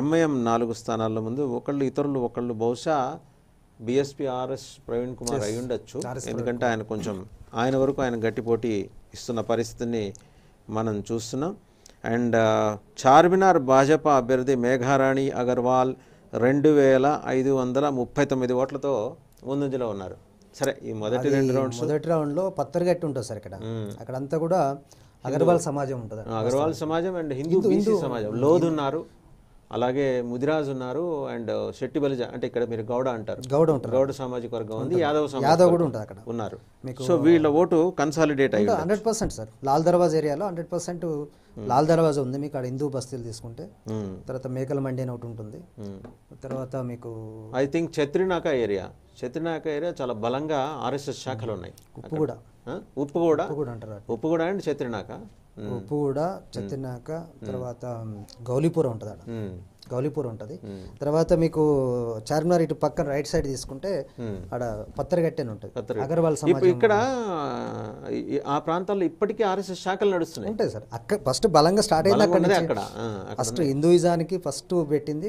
MIM నాలుగు స్థానాల్లో ముందు ఒకళ్ళు ఇతరులు ఒకళ్ళు బహుశా బీఎస్పీ ఆర్ఎస్ ప్రవీణ్ కుమార్ అయి ఉండొచ్చు ఎందుకంటే ఆయన కొంచెం ఆయన వరకు ఆయన గట్టిపోటీ ఇస్తున్న పరిస్థితిని మనం చూస్తున్నాం అండ్ చార్మినార్ భాజపా అభ్యర్థి మేఘారాణి అగర్వాల్ రెండు వేల ఐదు వందల ముప్పై తొమ్మిది ఓట్లతో ముందంజలో ఉన్నారు సరే ఈ మొదటి రెండు రౌండ్స్ మొదటి రౌండ్లో పత్తరగట్టి ఉంటుంది సార్ ఇక్కడ అక్కడంతా కూడా అగర్వాల్ సమాజం ఉంటుంది అగర్వాల్ సమాజం అండ్ హిందూ సమాజం లోదు ఉన్నారు అలాగే ముదిరాజ్ ఉన్నారు అండ్ శెట్టి బలిజ అంటే ఇక్కడ మీరు గౌడ అంటారు గౌడ ఉంటారు గౌడ సామాజిక వర్గం ఉంది యాదవ్ యాదవ్ కూడా ఉంటారు అక్కడ ఉన్నారు సో వీళ్ళ ఓటు కన్సాలిడేట్ అయ్యింది hundred percent sir Lal Darwaza ఏరియాలో హండ్రెడ్ పర్సెంట్ లాల్ దర్వాజా ఉంది మీకు అక్కడ హిందూ బస్తీలు తీసుకుంటే తర్వాత మేకల మండి అని ఒకటి ఉంటుంది తర్వాత మీకు I think Chatrinaka area Chatrinaka area చాలా బలంగా ఆర్ఎస్ఎస్ శాఖలు ఉన్నాయి ఉప్పు కూడా ఉప్పు కూడా ఉప్పు కూడా అంటారు ఉప్పు కూడా అండ్ చత్రినాక ఉప్పుగూడ కూడా చెత్తినాక తర్వాత గౌలీపురం ఉంటుంది అక్కడ గౌలిపూర్ ఉంటుంది తర్వాత మీకు చార్మినార్ ఇటు పక్కన రైట్ సైడ్ తీసుకుంటే అక్కడ పత్తరగట్టెని ఉంటుంది అగర్వాల్ సమాజం ఇక్కడ ఆ ప్రాంతాల్లో ఇప్పటికీ ఆర్ఎస్ఎస్ శాఖలు నడుస్తున్నాయి ఉంటాయి సార్ అక్కడ ఫస్ట్ బలంగా స్టార్ట్ అయింది అక్కడ ఫస్ట్ హిందూయిజానికి ఫస్ట్ పెట్టింది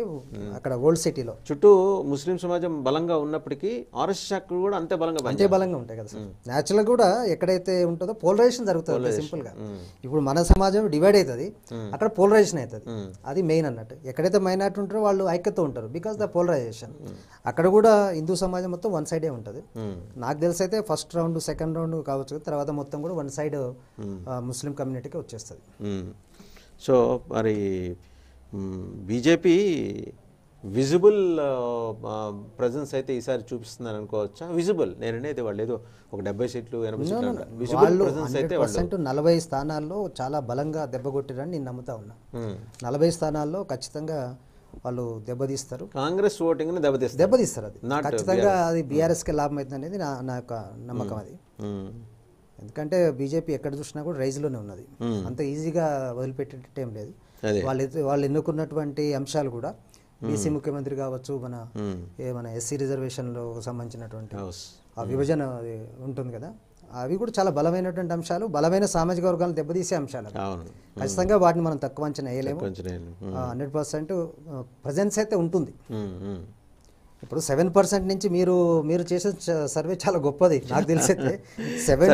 అక్కడ ఓల్డ్ సిటీలో చుట్టూ ముస్లిం సమాజం బలంగా ఉన్నప్పటికీ ఆర్ఎస్ఎస్ శాఖలు కూడా అంతే బలంగా అంతే బలంగా ఉంటాయి కదా సార్ న్యాచురల్ కూడా ఎక్కడైతే ఉంటుందో పోలరైజేషన్ జరుగుతుంది సింపుల్ గా ఇప్పుడు మన సమాజం డివైడ్ అవుతుంది అక్కడ పోలరైజేషన్ అవుతుంది అది మెయిన్ అన్నట్టు ఎక్కడైతే మైనార్టీ ఉంటారు వాళ్ళు ఐక్యత ఉంటారు బికాస్ ద పోలరైజేషన్ అక్కడ కూడా హిందూ సమాజం మొత్తం వన్ సైడే ఉంటుంది నాకు తెలిసి అయితే ఫస్ట్ రౌండ్ సెకండ్ రౌండ్ కావచ్చు తర్వాత మొత్తం కూడా వన్ సైడ్ ముస్లిం కమ్యూనిటీకి వచ్చేస్తుంది సో మరి బీజేపీ విజిబుల్ ప్రజెన్స్ అయితే ఈసారి చూపిస్తున్నారు అనుకోవచ్చా విజిబుల్ నేననేది వాళ్ళు ఏదో ఒక డెబ్బై సీట్లు ఎనభై నలభై స్థానాల్లో చాలా బలంగా దెబ్బగొట్టారని నేను నమ్ముతా ఉన్నా hmm. నలభై స్థానాల్లో ఖచ్చితంగా వాళ్ళు దెబ్బతీస్తారు కాంగ్రెస్ ఓటింగ్ దెబ్బతీస్తారు దెబ్బతీస్తారు అది ఖచ్చితంగా అది బీఆర్ఎస్ hmm. కి లాభం అయితే అనేది నా నా యొక్క నమ్మకం అది hmm. ఎందుకంటే బీజేపీ ఎక్కడ చూసినా కూడా లోనే ఉన్నది అంత ఈజీగా వదిలిపెట్టేటట్టు ఏం లేదు వాళ్ళు వాళ్ళు ఎన్నుకున్నటువంటి అంశాలు కూడా బీసీ ముఖ్యమంత్రి కావచ్చు మన hmm. మన ఎస్సీ రిజర్వేషన్లో సంబంధించినటువంటి ఆ విభజన ఉంటుంది కదా అవి కూడా చాలా బలమైనటువంటి అంశాలు బలమైన సామాజిక వర్గాలను దెబ్బతీసే అంశాలు hmm. ఖచ్చితంగా వాటిని మనం తక్కువ అంచనా వేయలేము hmm. హండ్రెడ్ పర్సెంట్ ప్రజెన్స్ అయితే ఉంటుంది ఇప్పుడు సెవెన్ పర్సెంట్ నుంచి మీరు మీరు చేసే సర్వే చాలా గొప్పది నాకు తెలిసైతే సెవెన్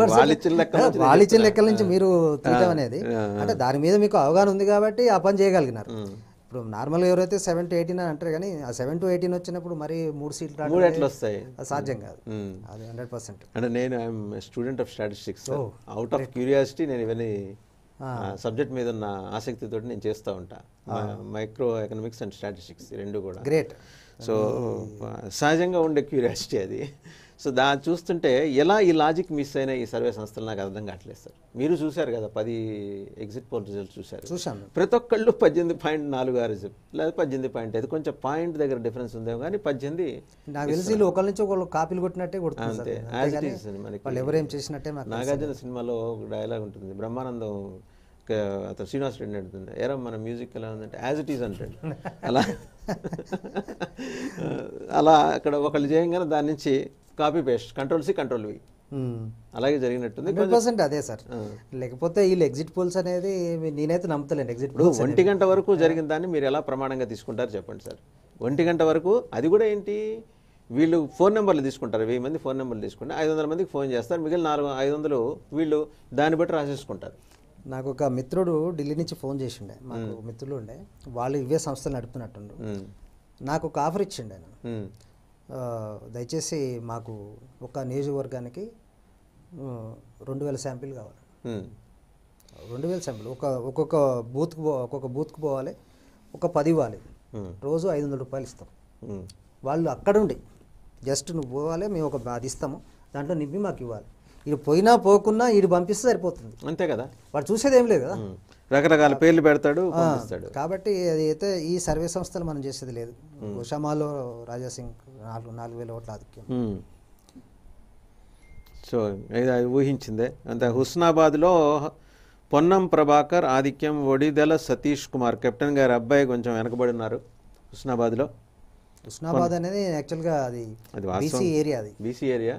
పర్సెంట్ లెక్కల నుంచి మీరు తీయటం అనేది అంటే దాని మీద మీకు అవగాహన ఉంది కాబట్టి ఆ పని చేయగలిగినారు ఇప్పుడు నార్మల్గా ఎవరైతే సెవెన్ టు ఎయిటీన్ అని అంటారు కానీ ఆ సెవెన్ టు ఎయిటీన్ వచ్చినప్పుడు మరి మూడు సీట్లు మూడు ఎట్లా వస్తాయి సాధ్యం కాదు అది హండ్రెడ్ పర్సెంట్ అంటే నేను I'm student of statistics out of curiosity నేను ఇవన్నీ సబ్జెక్ట్ మీద ఉన్న ఆసక్తితో నేను చేస్తూ ఉంటా మైక్రో ఎకనామిక్స్ అండ్ స్టాటిస్టిక్స్ రెండు కూడా గ్రేట్ సో సహజంగా ఉండే క్యూరియాసిటీ అది సో దా చూస్తుంటే ఎలా ఈ లాజిక్ మిస్ అయిన ఈ సర్వే సంస్థలు నాకు అర్థం కావట్లేదు సార్ మీరు చూశారు కదా పది ఎగ్జిట్ పోల్ రిజల్ట్ చూశారు చూశాను ప్రతి ఒక్కళ్ళు పద్దెనిమిది పాయింట్ నాలుగు ఆరు లేదా పద్దెనిమిది పాయింట్ అయితే కొంచెం పాయింట్ దగ్గర డిఫరెన్స్ ఉందేమో కానీ పద్దెనిమిది నాకు తెలిసి ఒకళ్ళ నుంచి ఒకళ్ళు కాపీలు కొట్టినట్టే కొడుతుంది అంతే చేసినట్టే నాగార్జున సినిమాలో డైలాగ్ ఉంటుంది బ్రహ్మానందం అతను శ్రీనివాస్ రెడ్డి అడుగుతుంది ఏరా మన మ్యూజిక్ ఎలా ఉందంటే యాజ్ ఇట్ ఈస్ అంటాడు అలా అలా అక్కడ ఒకళ్ళు చేయంగానే దాని నుంచి copy paste control C control V అలాగే జరిగినట్టుంది పర్సెంట్ అదే సార్ లేకపోతే వీళ్ళు ఎగ్జిట్ పోల్స్ అనేది నేనైతే నమ్ముతలేను ఎగ్జిట్ పోల్స్ ఒంటి గంట వరకు జరిగిన దాన్ని మీరు ఎలా ప్రమాణంగా తీసుకుంటారు చెప్పండి సార్ ఒంటి గంట వరకు అది కూడా ఏంటి వీళ్ళు ఫోన్ నెంబర్లు తీసుకుంటారు వెయ్యి మంది ఫోన్ నెంబర్లు తీసుకుంటారు ఐదు వందల మందికి ఫోన్ చేస్తారు మిగిలిన నాలుగు ఐదు వందలు వీళ్ళు దాన్ని బట్టి రాసేసుకుంటారు నాకు ఒక మిత్రుడు ఢిల్లీ నుంచి ఫోన్ చేసిండే మాకు మిత్రులు ఉండే వాళ్ళు ఇవే సంస్థలు నడుపుతున్నట్టుండు నాకు ఒక ఆఫర్ ఇచ్చిండే ఆయన దయచేసి మాకు ఒక నియోజకవర్గానికి రెండు వేల శాంపిల్ కావాలి రెండు వేల శాంపిల్ ఒక ఒక్కొక్క బూత్కి పో ఒక్కొక్క బూత్కి పోవాలి ఒక పది ఇవ్వాలి రోజు ఐదు వందల రూపాయలు ఇస్తాం వాళ్ళు అక్కడుండి జస్ట్ నువ్వు పోవాలి మేము ఒక అది ఇస్తాము దాంట్లో నింపి మాకు ఇవ్వాలి వీడు పోయినా పోకున్నా వీడు పంపిస్తే సరిపోతుంది అంతే కదా వాడు చూసేది ఏం లేదు కదా రకరకాల పేర్లు పెడతాడు కాబట్టి అది అయితే ఈ సర్వే సంస్థలు మనం చేసేది లేదు ఉషమాలో రాజాసింగ్ నాలుగు నాలుగు వేల ఓట్ల ఆధిక్యం సో ఇది ఊహించిందే అంతే హుస్నాబాద్లో పొన్నం ప్రభాకర్ ఆధిక్యం ఒడిదల సతీష్ కుమార్ కెప్టెన్ గారి అబ్బాయి కొంచెం వెనకబడి ఉన్నారు హుస్నాబాద్లో హుస్నాబాద్ అనేది యాక్చువల్గా అది బీసీ ఏరియా అది బీసీ ఏరియా